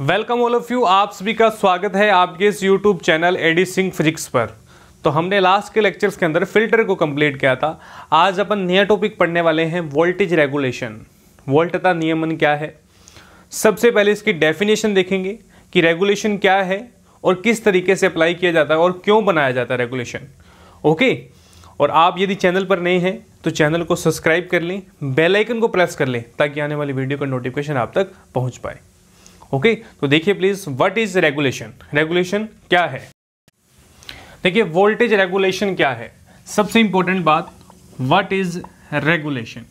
Welcome all of you आप सभी का स्वागत है आपके इस YouTube channel AD Singh physics पर तो हमने लास्ट के लेक्चर्स के अंदर फिल्टर को कंप्लीट किया था आज अपन नया टॉपिक पढ़ने वाले हैं वोल्टेज रेगुलेशन वोल्टता नियमन क्या है सबसे पहले इसकी डेफिनेशन देखेंगे कि रेगुलेशन क्या है और किस तरीके से अप्लाई किया जाता है और क्यों बनाया जाता है रेगुलेशन ओके और आप यदि चैनल पर नहीं हैं तो चैनल को सब्सक्राइब कर लें बेलाइकन को प्रेस कर लें ताकि आने वाली वीडियो का नोटिफिकेशन आप तक पहुंच पाए ओके तो देखिए please what is regulation regulation क्या है देखिए वोल्टेज रेगुलेशन क्या है सबसे इंपॉर्टेंट बात what is regulation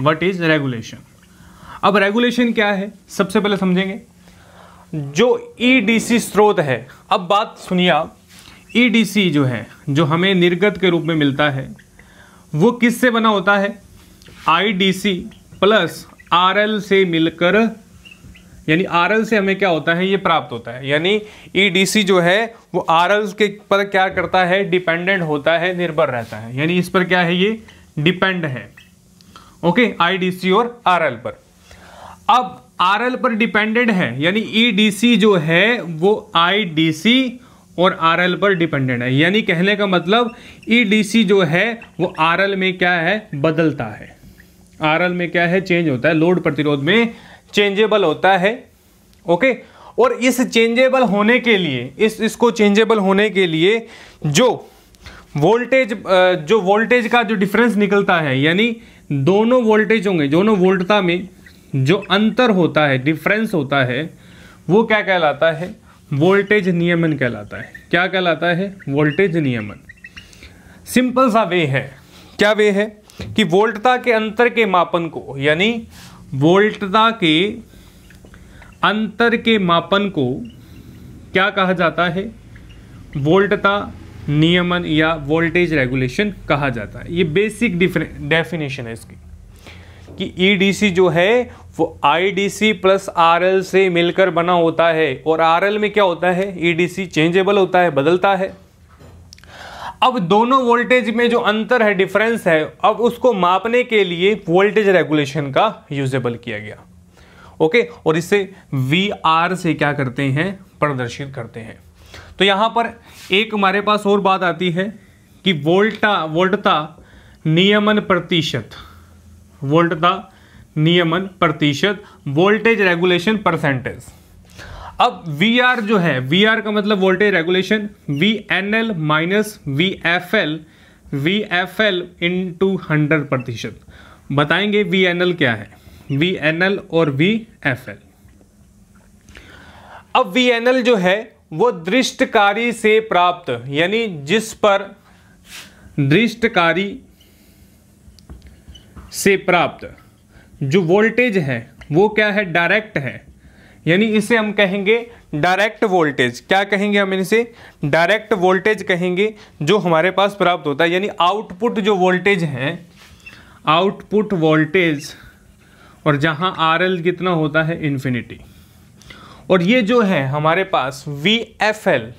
what is regulation अब रेगुलेशन क्या है सबसे पहले समझेंगे जो ईडीसी e स्रोत है अब बात सुनिए आप ईडीसी e जो है जो हमें निर्गत के रूप में मिलता है वो किससे बना होता है आईडीसी प्लस आरएल से मिलकर यानी आर से हमें क्या होता है ये प्राप्त होता है यानी ईडीसी e जो है वो आर के पर क्या करता है डिपेंडेंट होता है निर्भर रहता है यानी इस पर क्या है ये डिपेंड है ओके आई और आर पर अब आर पर डिपेंडेंट है यानी ई e जो है वो आई और आर पर डिपेंडेंट है यानी कहने का मतलब ई e जो है वो आर में क्या है बदलता है आर में क्या है चेंज होता है लोड प्रतिरोध में चेंजेबल होता है ओके और इस चेंजेबल होने के लिए इस इसको चेंजेबल होने के लिए जो वोल्टेज जो वोल्टेज का जो डिफरेंस निकलता है यानी दोनों वोल्टेज होंगे दोनों वोल्टता में जो अंतर होता है डिफरेंस होता है वो क्या कहलाता है वोल्टेज नियमन कहलाता है क्या कहलाता है वोल्टेज नियमन सिंपल सा वे है क्या वे है कि वोल्टता के अंतर के मापन को यानी वोल्टता के अंतर के मापन को क्या कहा जाता है वोल्टता नियमन या वोल्टेज रेगुलेशन कहा जाता है ये बेसिक डेफिनेशन है इसकी कि ईडीसी e जो है वो आईडीसी प्लस आरएल से मिलकर बना होता है और आरएल में क्या होता है ईडीसी e चेंजेबल होता है बदलता है अब दोनों वोल्टेज में जो अंतर है डिफरेंस है अब उसको मापने के लिए वोल्टेज रेगुलेशन का यूजेबल किया गया ओके और इसे वी आर से क्या करते हैं प्रदर्शित करते हैं तो यहां पर एक हमारे पास और बात आती है कि वोल्टा वोल्टता नियमन प्रतिशत वोल्टता नियमन प्रतिशत वोल्टेज रेगुलेशन परसेंटेज अब वी आर जो है वी आर का मतलब voltage regulation V N L minus V F L V F L into hundred प्रतिशत बताएंगे वी एन एल क्या है वी और वी अब वी जो है वो दृष्टकारी से प्राप्त यानी जिस पर दृष्टकारी से प्राप्त जो वोल्टेज है वो क्या है डायरेक्ट है यानी इसे हम कहेंगे डायरेक्ट वोल्टेज क्या कहेंगे हम इनसे डायरेक्ट वोल्टेज कहेंगे जो हमारे पास प्राप्त होता है यानी आउटपुट जो वोल्टेज है आउटपुट वोल्टेज और जहां आर एल कितना होता है इन्फिनिटी और ये जो है हमारे पास V F L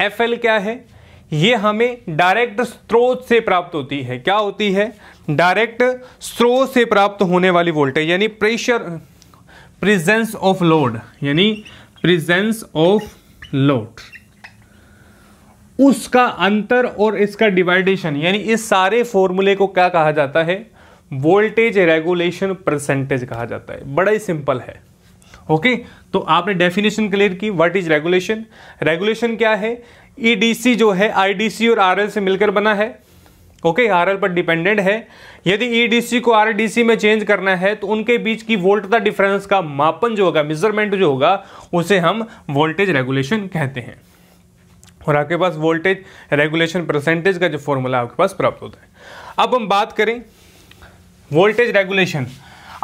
F L क्या है ये हमें डायरेक्ट स्रोत से प्राप्त होती है क्या होती है डायरेक्ट स्रोत से प्राप्त होने वाली वोल्टेज यानी प्रेशर प्रेजेंस ऑफ लोड यानी प्रेजेंस ऑफ लोड उसका अंतर और इसका डिवाइडेशन यानी इस सारे फॉर्मूले को क्या कहा जाता है वोल्टेज रेगुलेशन परसेंटेज कहा जाता है बड़ा ही सिंपल है ओके तो आपने डेफिनेशन क्लियर की व्हाट इज रेगुलेशन रेगुलेशन क्या है ईडीसी e जो है आईडीसी और आरएल से मिलकर बना है ओके okay, आरएल पर डिपेंडेंट है यदि ईडीसी e को आरडीसी में चेंज करना है तो उनके बीच की वोल्टता डिफरेंस का मापन जो होगा मेजरमेंट जो होगा उसे हम वोल्टेज रेगुलेशन कहते हैं और आपके पास वोल्टेज रेगुलेशन परसेंटेज का जो फॉर्मूला आपके पास प्राप्त होता है अब हम बात करें वोल्टेज रेगुलेशन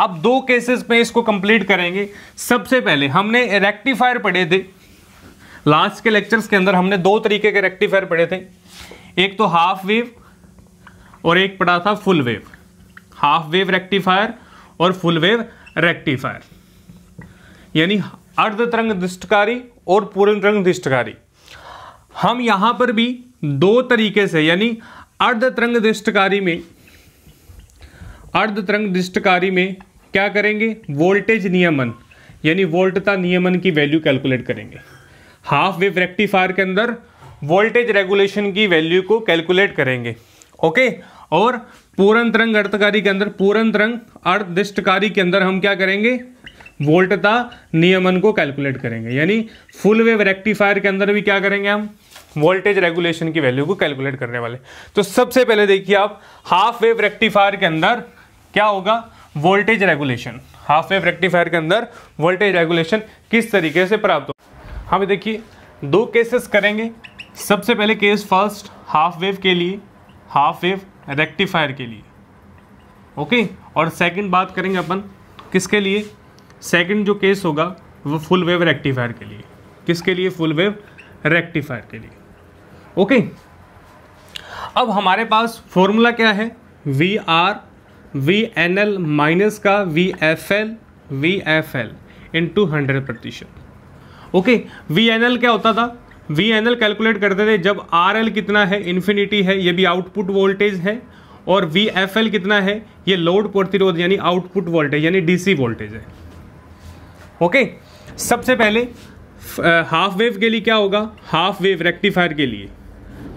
अब दो केसेस में इसको कंप्लीट करेंगे सबसे पहले हमने रेक्टिफायर पढ़े थे लास्ट के लेक्चर्स के अंदर हमने दो तरीके के रेक्टिफायर पढ़े थे एक तो हाफ वेव और एक पढ़ा था full wave half wave rectifier और फुल वेव रेक्टिफायर यानी अर्ध तरंग दृष्टकारी और पूर्ण तरंग दृष्टकारी हम यहां पर भी दो तरीके से यानी अर्ध तरंग दृष्टकारी में अर्ध तरंग दृष्टकारी में क्या करेंगे वोल्टेज नियमन यानी वोल्टता नियमन की वैल्यू कैलकुलेट करेंगे हाफ वेव रेक्टिफायर के अंदर वोल्टेज रेगुलेशन की वैल्यू को कैलकुलेट करेंगे ओके और पूरन तरंग अर्थकारी के अंदर पूरन तरंग अर्धदृष्टकारी के अंदर हम क्या करेंगे वोल्टता नियमन को कैलकुलेट करेंगे यानी फुल वेव रेक्टिफायर के अंदर भी क्या करेंगे हम वोल्टेज रेगुलेशन की वैल्यू को कैलकुलेट करने वाले तो सबसे पहले देखिए आप हाफ वेव रेक्टिफायर के अंदर क्या होगा voltage regulation half wave rectifier के अंदर वोल्टेज रेगुलेशन किस तरीके से प्राप्त हो हम हाँ देखिए दो केसेस करेंगे सबसे पहले केस फर्स्ट हाफ वेव के लिए हाफ वेव रेक्टिफायर के लिए ओके और सेकंड बात करेंगे अपन किसके लिए सेकंड जो केस होगा वो फुल वेव रेक्टिफायर के लिए किसके लिए फुल वेव रेक्टिफायर के लिए ओके अब हमारे पास फॉर्मूला क्या है V R V N L minus का V F L V F L into hundred प्रतिशत ओके वी एन एल क्या होता था वी एन एल कैलकुलेट करते थे जब आर एल कितना है इन्फिनिटी है ये भी आउटपुट वोल्टेज है और वी एफ एल कितना है ये लोड प्रतिरोध यानी आउटपुट वोल्टेज यानी डीसी वोल्टेज है ओके okay? सबसे पहले हाफ वेव के लिए क्या होगा हाफ वेव रेक्टिफायर के लिए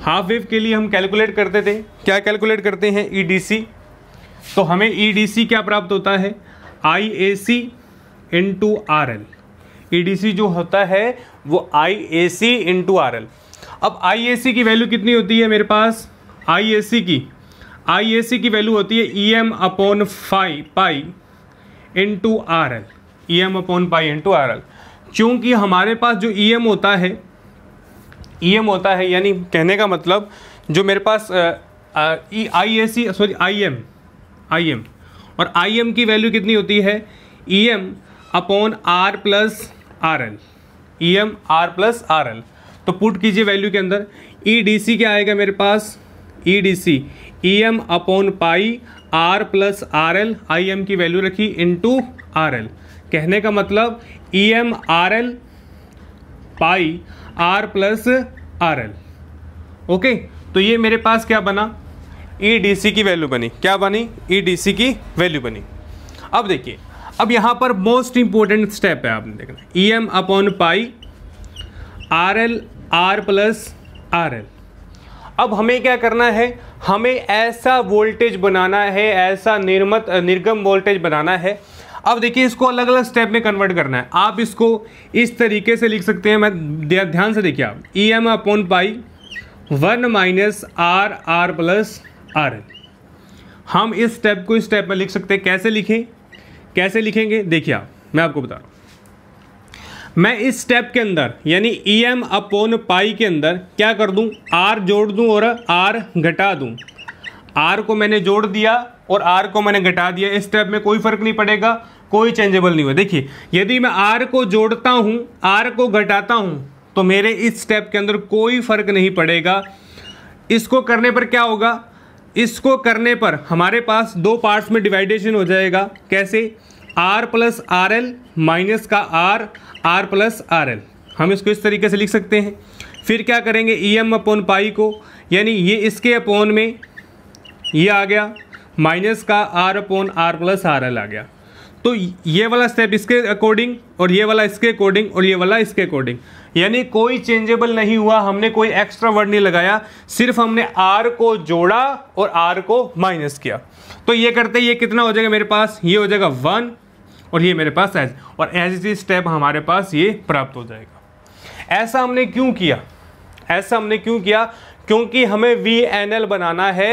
हाफ वेव के लिए हम कैलकुलेट करते थे क्या कैलकुलेट करते हैं ई डी सी तो हमें ई e क्या प्राप्त होता है I A C two R L ई जो होता है वो I A C two R L अब आई ए सी की वैल्यू कितनी होती है मेरे पास आई ए सी की आई ए सी की वैल्यू होती है E M upon five pi two R L E M upon pi two R L क्योंकि हमारे पास जो ई e एम होता है ई e एम होता है यानी कहने का मतलब जो मेरे पास I A C sorry I M I M और आई एम की वैल्यू कितनी होती है E M upon R plus R L E M R plus R L तो पुट कीजिए वैल्यू के अंदर ई डी सी क्या आएगा मेरे पास E D C E M upon pi R plus R L I M की value रखी इन टू आर एल कहने का मतलब ई M R L pi R plus R L okay तो ये मेरे पास क्या बना ई e की वैल्यू बनी क्या बनी ई e की वैल्यू बनी अब देखिए अब यहां पर मोस्ट इंपॉर्टेंट स्टेप है आपने देखना E M upon pi R L R plus R L अब हमें क्या करना है हमें ऐसा वोल्टेज बनाना है ऐसा निर्मत निर्गम वोल्टेज बनाना है अब देखिए इसको अलग अलग स्टेप में कन्वर्ट करना है आप इसको इस तरीके से लिख सकते हैं मैं ध्यान से देखिए आप E M upon pi one minus R R plus R हम इस स्टेप को इस स्टेप में लिख सकते हैं कैसे लिखें कैसे लिखेंगे देखिए आप मैं आपको बता रहा हूं मैं इस स्टेप के अंदर यानी ई एम अपोन पाई के अंदर क्या कर दूं आर जोड़ दूं और आर घटा दूं आर को मैंने जोड़ दिया और आर को मैंने घटा दिया इस स्टेप में कोई फर्क नहीं पड़ेगा कोई चेंजेबल नहीं हुआ देखिए यदि मैं आर को जोड़ता हूं आर को घटाता हूं तो मेरे इस स्टेप के अंदर कोई फर्क नहीं पड़ेगा इसको करने पर क्या होगा इसको करने पर हमारे पास दो पार्ट्स में डिवाइडेशन हो जाएगा कैसे R plus R L minus का R R plus R L हम इसको इस तरीके से लिख सकते हैं फिर क्या करेंगे ई एम अपोन पाई को यानी ये इसके अपोन में ये आ गया माइनस का R upon R plus R L आ गया तो ये वाला स्टेप इसके अकॉर्डिंग और ये वाला इसके अकॉर्डिंग और ये वाला इसके अकॉर्डिंग यानी कोई चेंजेबल नहीं हुआ हमने कोई एक्स्ट्रा वर्ड नहीं लगाया सिर्फ हमने आर को जोड़ा और आर को माइनस किया तो ये करते ये कितना हो जाएगा मेरे पास ये हो जाएगा वन और ये मेरे पास एज और एज इज स्टेप हमारे पास ये प्राप्त हो जाएगा ऐसा हमने क्यों किया ऐसा हमने क्यों किया क्योंकि हमें वी एन एल बनाना है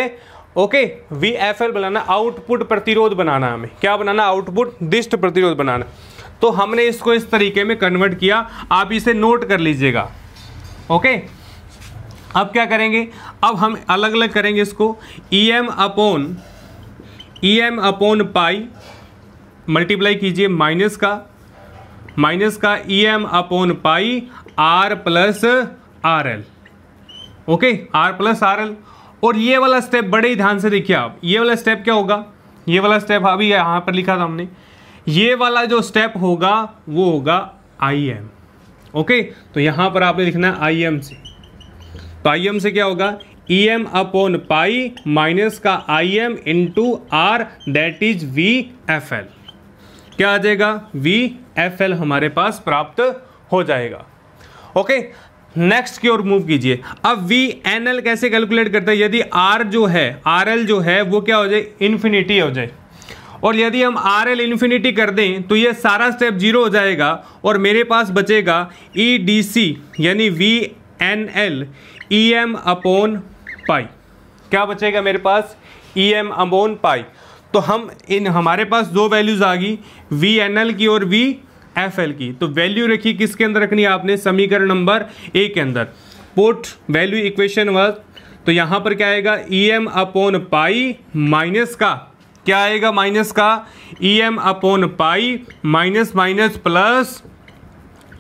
ओके वी एफ एल बनाना आउटपुट प्रतिरोध बनाना हमें क्या बनाना आउटपुट दिष्ट प्रतिरोध बनाना तो हमने इसको इस तरीके में कन्वर्ट किया आप इसे नोट कर लीजिएगा ओके अब क्या करेंगे अब हम अलग अलग करेंगे इसको E M upon E M upon pi multiply कीजिए माइनस का माइनस का E M upon pi R plus R L okay R plus R L और ये वाला स्टेप बड़े ही ध्यान से देखिए आप ये वाला स्टेप क्या होगा ये वाला स्टेप अभी यहाँ पर लिखा था हमने ये वाला जो स्टेप होगा वो होगा आई एम ओके तो यहां पर आपने लिखना है आई एम से तो आई एम से क्या होगा E M upon pi minus का I M into R that is V F L क्या आ जाएगा वी एफ एल हमारे पास प्राप्त हो जाएगा ओके नेक्स्ट की ओर मूव कीजिए अब वी एन एल कैसे कैलकुलेट करते हैं यदि आर जो है आर एल जो है वो क्या हो जाए इन्फिनिटी हो जाए और यदि हम आर एल इन्फिनिटी कर दें तो ये सारा स्टेप जीरो हो जाएगा और मेरे पास बचेगा ई डी सी यानी V N L E M upon pi क्या बचेगा मेरे पास ई एम अपोन पाई तो हम इन हमारे पास दो वैल्यूज़ आ गई वी एन एल की और वी एफ एल की तो वैल्यू रखी किसके अंदर रखनी है आपने समीकरण नंबर ए के अंदर पुट वैल्यू इक्वेशन वर्क तो यहाँ पर क्या आएगा E M upon pi minus का क्या आएगा माइनस का E e M upon pi minus minus plus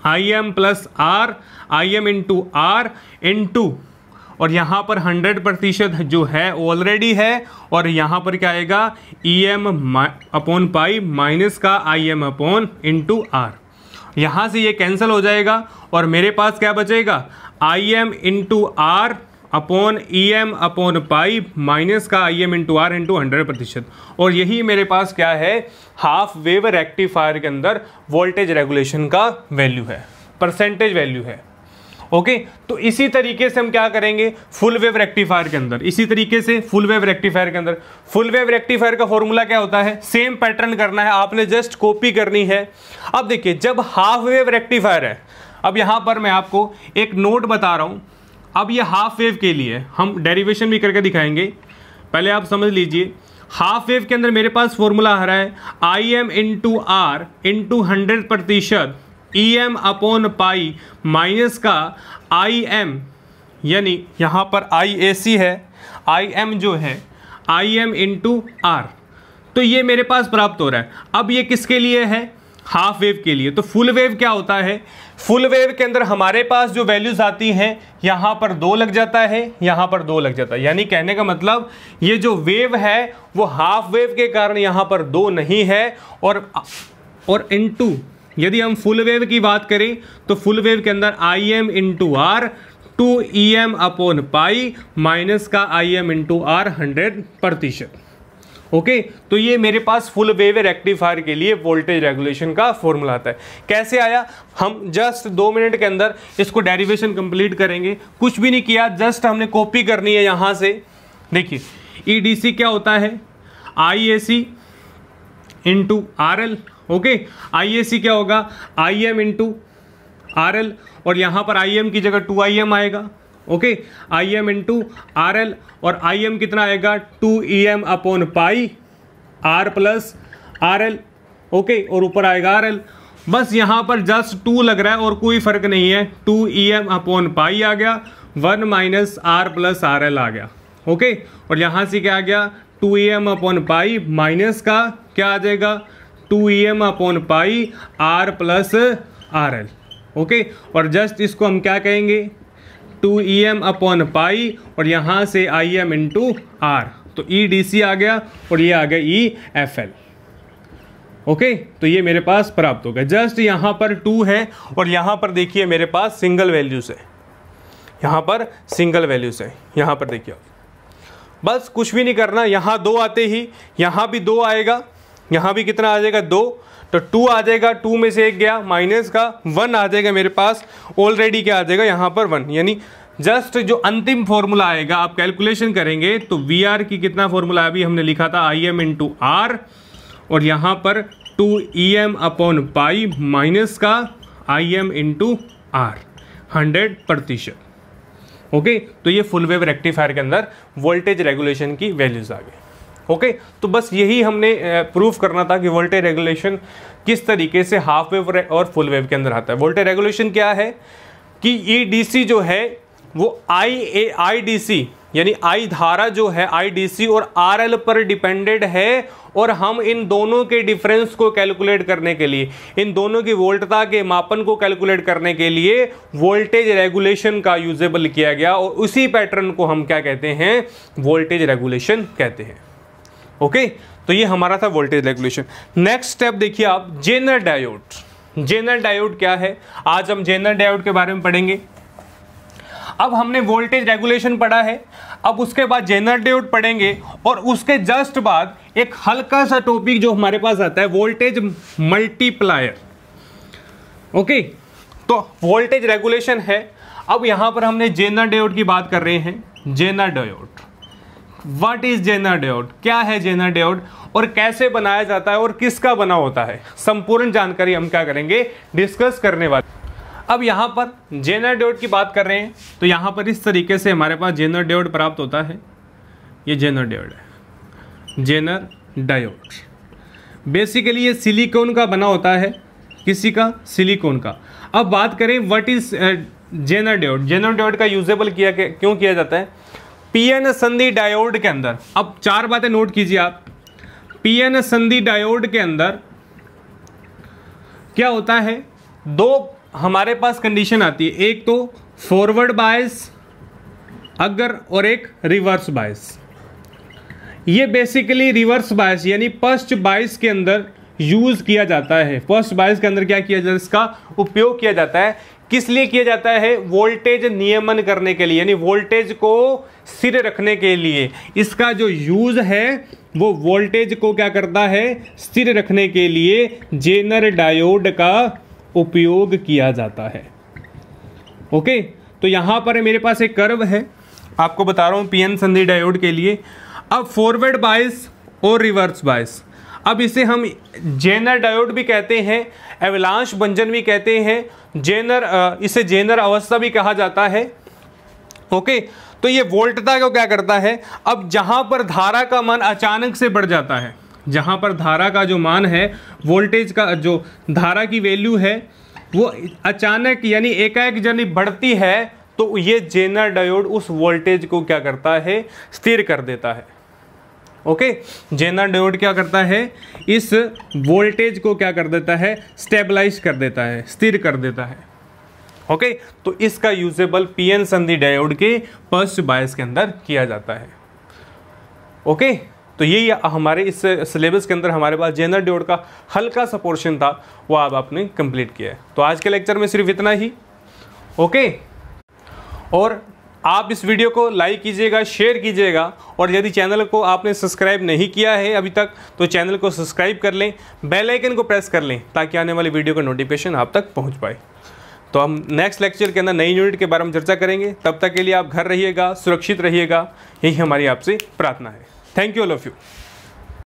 I M plus R I M into R into और यहाँ पर 100 प्रतिशत जो है ऑलरेडी है और यहाँ पर क्या आएगा E e M upon pi minus का I M upon into R यहाँ से ये कैंसिल हो जाएगा और मेरे पास क्या बचेगा I M into R upon E e M upon pi minus का I M into R into hundred प्रतिशत और यही मेरे पास क्या है हाफ वेव रेक्टिफायर के अंदर वोल्टेज रेगुलेशन का वैल्यू है परसेंटेज वैल्यू है ओके तो इसी तरीके से हम क्या करेंगे फुल वेव रेक्टिफायर के अंदर इसी तरीके से फुल वेव रेक्टिफायर के अंदर फुल वेव रेक्टिफायर का फॉर्मूला क्या होता है सेम पैटर्न करना है आपने जस्ट कॉपी करनी है अब देखिए जब हाफ वेव रेक्टिफायर है अब यहां पर मैं आपको एक नोट बता रहा हूँ अब ये हाफ वेव के लिए हम डेरिवेशन भी करके दिखाएंगे पहले आप समझ लीजिए हाफ वेव के अंदर मेरे पास फॉर्मूला आ रहा है I M into R into hundred प्रतिशत E M upon pi minus का आई एम यानी यहाँ पर आई ए सी है आई एम जो है आई एम इंटू आर तो ये मेरे पास प्राप्त हो रहा है अब ये किसके लिए है हाफ वेव के लिए तो फुल वेव क्या होता है फुल वेव के अंदर हमारे पास जो वैल्यूज़ आती हैं यहाँ पर दो लग जाता है यहाँ पर दो लग जाता है यानी कहने का मतलब ये जो वेव है वो हाफ वेव के कारण यहाँ पर दो नहीं है और और इनटू यदि हम फुल वेव की बात करें तो फुल वेव के अंदर I M into R two E M upon pi minus का I M into R hundred प्रतिशत ओके तो ये मेरे पास फुल वेव रेक्टिफायर के लिए वोल्टेज रेगुलेशन का फॉर्मूला आता है कैसे आया हम जस्ट दो मिनट के अंदर इसको डेरिवेशन कंप्लीट करेंगे कुछ भी नहीं किया जस्ट हमने कॉपी करनी है यहाँ से देखिए ईडीसी e क्या होता है I A C into R L okay I A C क्या होगा I M into R L और यहाँ पर आई एम की जगह टू आई एम आएगा okay I M into R L और आई एम कितना आएगा two E M upon pi R plus R L okay और ऊपर आएगा आर एल बस यहां पर जस्ट टू लग रहा है और कोई फर्क नहीं है two E M upon pi आ गया one minus R plus R L आ गया ओके और यहाँ से क्या आ गया two E M upon pi minus का क्या आ जाएगा two E M upon pi R plus R L okay और जस्ट इसको हम क्या कहेंगे two E e M upon pi और यहाँ से आई एम इंटू आर तो ई डी सी आ गया और ये आ गया ई एफ एल ओके तो ये मेरे पास प्राप्त हो गया जस्ट यहाँ पर टू है और यहाँ पर देखिए मेरे पास सिंगल वैल्यूज़ है यहाँ पर सिंगल वैल्यूज़ है यहाँ पर देखिए बस कुछ भी नहीं करना यहाँ दो आते ही यहाँ भी दो आएगा यहाँ भी कितना आ जाएगा दो तो टू आ जाएगा टू में से एक गया माइनस का वन आ जाएगा मेरे पास ऑलरेडी क्या आ जाएगा यहाँ पर वन यानी जस्ट जो अंतिम फॉर्मूला आएगा आप कैलकुलेशन करेंगे तो वी आर की कितना फॉर्मूला अभी हमने लिखा था आई एम इंटू आर और यहाँ पर two E M upon pi minus का I M into R hundred प्रतिशत ओके तो ये फुल वेव रेक्टिफायर के अंदर वोल्टेज रेगुलेशन की वैल्यूज आ गई ओके तो बस यही हमने प्रूव करना था कि वोल्टेज रेगुलेशन किस तरीके से हाफ वेव और फुल वेव के अंदर आता है वोल्टेज रेगुलेशन क्या है कि ई e जो है वो I A I D C यानी आई धारा जो है आई डी सी और आर एल पर डिपेंडेड है और हम इन दोनों के डिफरेंस को कैलकुलेट करने के लिए इन दोनों की वोल्टता के मापन को कैलकुलेट करने के लिए वोल्टेज रेगुलेशन का यूजेबल किया गया और उसी पैटर्न को हम क्या कहते हैं वोल्टेज रेगुलेशन कहते हैं ओके तो ये हमारा था वोल्टेज रेगुलेशन नेक्स्ट स्टेप देखिए आप जेनर डायोड जेनर डायोड क्या है आज हम जेनर डायोड के बारे में पढ़ेंगे अब हमने वोल्टेज रेगुलेशन पढ़ा है अब उसके बाद जेनर डायोड पढ़ेंगे और उसके जस्ट बाद एक हल्का सा टॉपिक जो हमारे पास आता है वोल्टेज मल्टीप्लायर ओके तो वोल्टेज रेगुलेशन है अब यहां पर हमने जेनर डायोड की बात कर रहे हैं Zener diode what is Zener diode क्या है जेनर डेउड और कैसे बनाया जाता है और किसका बना होता है संपूर्ण जानकारी हम क्या करेंगे डिस्कस करने वाले अब यहाँ पर जेनर डेउड की बात कर रहे हैं तो यहाँ पर इस तरीके से हमारे पास जेनर डेउड प्राप्त होता है ये जेनर डेउड है जेनर डायोड बेसिकली ये सिलिकॉन का बना होता है किसी का सिलिकॉन का अब बात करें what is Zener diode Zener diode का यूजेबल किया क्यों किया जाता है पीएन संधि डायोड के अंदर अब चार बातें नोट कीजिए आप पीएन संधि डायोड के अंदर क्या होता है दो हमारे पास कंडीशन आती है एक तो फॉरवर्ड बायस अगर और एक रिवर्स बायस ये बेसिकली रिवर्स बायस यानी फर्स्ट बायस के अंदर यूज़ किया जाता है फर्स्ट बायस के अंदर क्या किया जाता है इसका उपयोग किया जाता है किस लिए किया जाता है वोल्टेज नियमन करने के लिए यानी वोल्टेज को सिर रखने के लिए इसका जो यूज़ है वो वोल्टेज को क्या करता है स्थिर रखने के लिए जेनर डायोड का उपयोग किया जाता है ओके तो यहाँ पर मेरे पास एक कर्व है आपको बता रहा हूँ पीएन संधि डायोड के लिए अब फॉरवर्ड बायस और रिवर्स बायस अब इसे हम जेनर डायोड भी कहते हैं एवलांश बंजन भी कहते हैं जेनर इसे जेनर अवस्था भी कहा जाता है ओके तो ये वोल्टता को क्या करता है अब जहाँ पर धारा का मान अचानक से बढ़ जाता है जहाँ पर धारा का जो मान है वोल्टेज का जो धारा की वैल्यू है वो अचानक यानी एकाएक यानी बढ़ती है तो ये जेनर डायोड उस वोल्टेज को क्या करता है स्थिर कर देता है ओके जेनर डायोड क्या करता है इस वोल्टेज को क्या कर देता है स्टेबलाइज कर देता है स्थिर कर देता है ओके okay, तो इसका यूजेबल पीएन संधि डायोड के फर्स्ट बायस के अंदर किया जाता है ओके okay, तो ये हमारे इस सिलेबस के अंदर हमारे पास जेनर डायोड का हल्का सा पोर्शन था वो अब आप आपने कंप्लीट किया है तो आज के लेक्चर में सिर्फ इतना ही ओके okay, और आप इस वीडियो को लाइक कीजिएगा शेयर कीजिएगा और यदि चैनल को आपने सब्सक्राइब नहीं किया है अभी तक तो चैनल को सब्सक्राइब कर लें बेल आइकन को प्रेस कर लें ताकि आने वाली वीडियो का नोटिफिकेशन आप तक पहुंच पाए तो हम नेक्स्ट लेक्चर के अंदर नई यूनिट के बारे में चर्चा करेंगे तब तक के लिए आप घर रहिएगा सुरक्षित रहिएगा यही हमारी आपसे प्रार्थना है thank you all of you